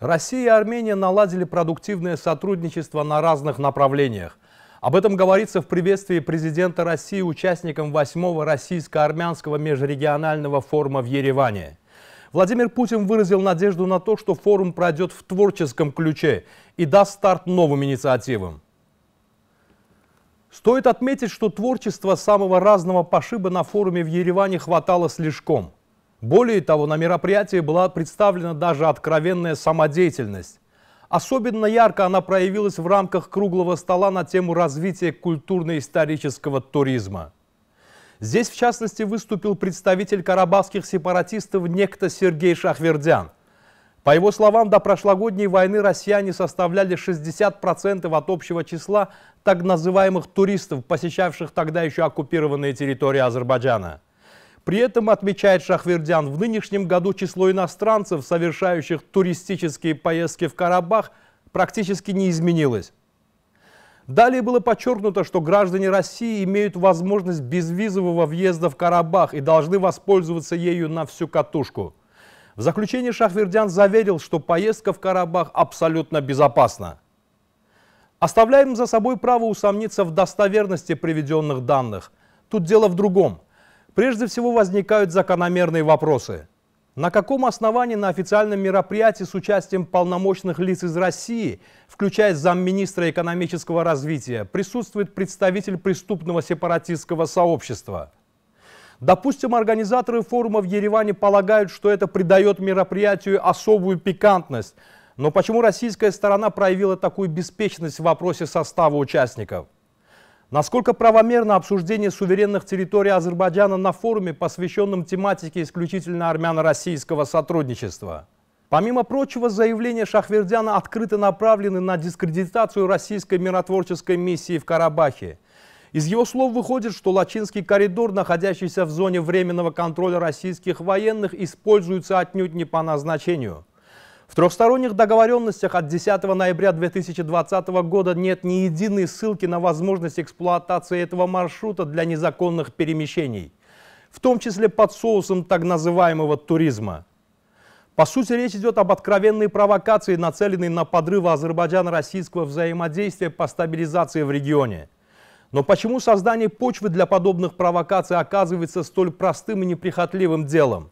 Россия и Армения наладили продуктивное сотрудничество на разных направлениях. Об этом говорится в приветствии президента России участникам 8-го российско-армянского межрегионального форума в Ереване. Владимир Путин выразил надежду на то, что форум пройдет в творческом ключе и даст старт новым инициативам. Стоит отметить, что творчества самого разного пошиба на форуме в Ереване хватало слишком – более того, на мероприятии была представлена даже откровенная самодеятельность. Особенно ярко она проявилась в рамках круглого стола на тему развития культурно-исторического туризма. Здесь, в частности, выступил представитель карабахских сепаратистов некто Сергей Шахвердян. По его словам, до прошлогодней войны россияне составляли 60% от общего числа так называемых туристов, посещавших тогда еще оккупированные территории Азербайджана. При этом, отмечает Шахвердян, в нынешнем году число иностранцев, совершающих туристические поездки в Карабах, практически не изменилось. Далее было подчеркнуто, что граждане России имеют возможность безвизового въезда в Карабах и должны воспользоваться ею на всю катушку. В заключение Шахвердян заверил, что поездка в Карабах абсолютно безопасна. Оставляем за собой право усомниться в достоверности приведенных данных. Тут дело в другом – Прежде всего возникают закономерные вопросы. На каком основании на официальном мероприятии с участием полномочных лиц из России, включая замминистра экономического развития, присутствует представитель преступного сепаратистского сообщества? Допустим, организаторы форума в Ереване полагают, что это придает мероприятию особую пикантность. Но почему российская сторона проявила такую беспечность в вопросе состава участников? Насколько правомерно обсуждение суверенных территорий Азербайджана на форуме, посвященном тематике исключительно армяно-российского сотрудничества? Помимо прочего, заявления Шахвердяна открыто направлены на дискредитацию российской миротворческой миссии в Карабахе. Из его слов выходит, что Лачинский коридор, находящийся в зоне временного контроля российских военных, используется отнюдь не по назначению. В трехсторонних договоренностях от 10 ноября 2020 года нет ни единой ссылки на возможность эксплуатации этого маршрута для незаконных перемещений, в том числе под соусом так называемого туризма. По сути, речь идет об откровенной провокации, нацеленной на подрыв Азербайджана-российского взаимодействия по стабилизации в регионе. Но почему создание почвы для подобных провокаций оказывается столь простым и неприхотливым делом?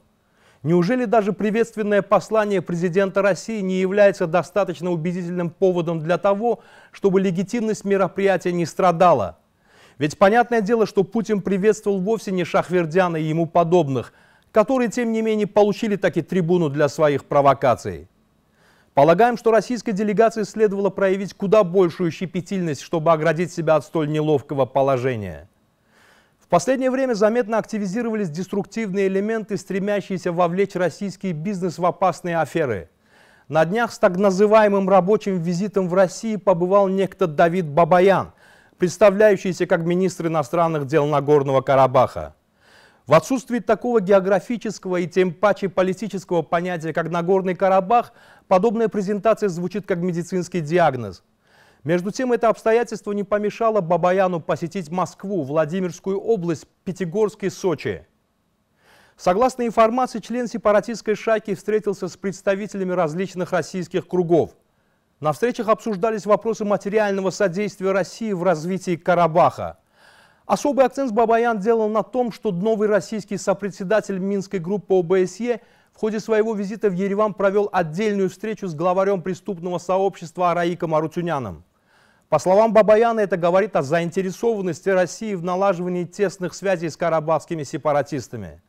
Неужели даже приветственное послание президента России не является достаточно убедительным поводом для того, чтобы легитимность мероприятия не страдала? Ведь понятное дело, что Путин приветствовал вовсе не Шахвердяна и ему подобных, которые, тем не менее, получили таки трибуну для своих провокаций. Полагаем, что российской делегации следовало проявить куда большую щепетильность, чтобы оградить себя от столь неловкого положения. В последнее время заметно активизировались деструктивные элементы, стремящиеся вовлечь российский бизнес в опасные аферы. На днях с так называемым рабочим визитом в России побывал некто Давид Бабаян, представляющийся как министр иностранных дел Нагорного Карабаха. В отсутствии такого географического и тем паче политического понятия, как Нагорный Карабах, подобная презентация звучит как медицинский диагноз – между тем, это обстоятельство не помешало Бабаяну посетить Москву, Владимирскую область, Пятигорск и Сочи. Согласно информации, член сепаратистской шайки встретился с представителями различных российских кругов. На встречах обсуждались вопросы материального содействия России в развитии Карабаха. Особый акцент Бабаян делал на том, что новый российский сопредседатель Минской группы ОБСЕ в ходе своего визита в Ереван провел отдельную встречу с главарем преступного сообщества Араиком Арутюняном. По словам Бабаяна, это говорит о заинтересованности России в налаживании тесных связей с карабахскими сепаратистами.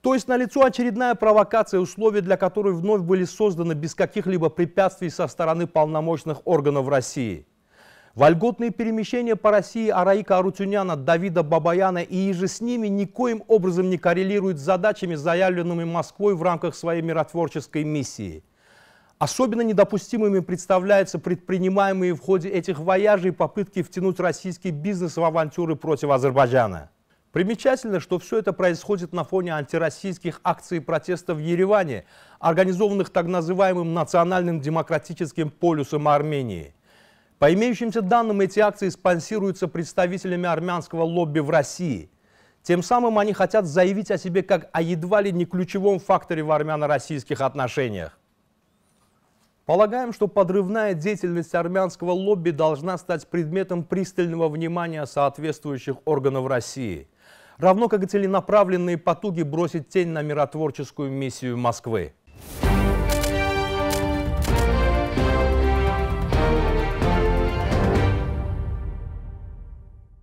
То есть налицо очередная провокация, условия для которой вновь были созданы без каких-либо препятствий со стороны полномочных органов России. Вольготные перемещения по России Араика Арутюняна, Давида Бабаяна и иже с ними никоим образом не коррелируют с задачами, заявленными Москвой в рамках своей миротворческой миссии – Особенно недопустимыми представляются предпринимаемые в ходе этих вояжей попытки втянуть российский бизнес в авантюры против Азербайджана. Примечательно, что все это происходит на фоне антироссийских акций и протестов в Ереване, организованных так называемым Национальным демократическим полюсом Армении. По имеющимся данным, эти акции спонсируются представителями армянского лобби в России. Тем самым они хотят заявить о себе как о едва ли не ключевом факторе в армяно-российских отношениях. Полагаем, что подрывная деятельность армянского лобби должна стать предметом пристального внимания соответствующих органов России, равно как и целенаправленные потуги бросить тень на миротворческую миссию Москвы.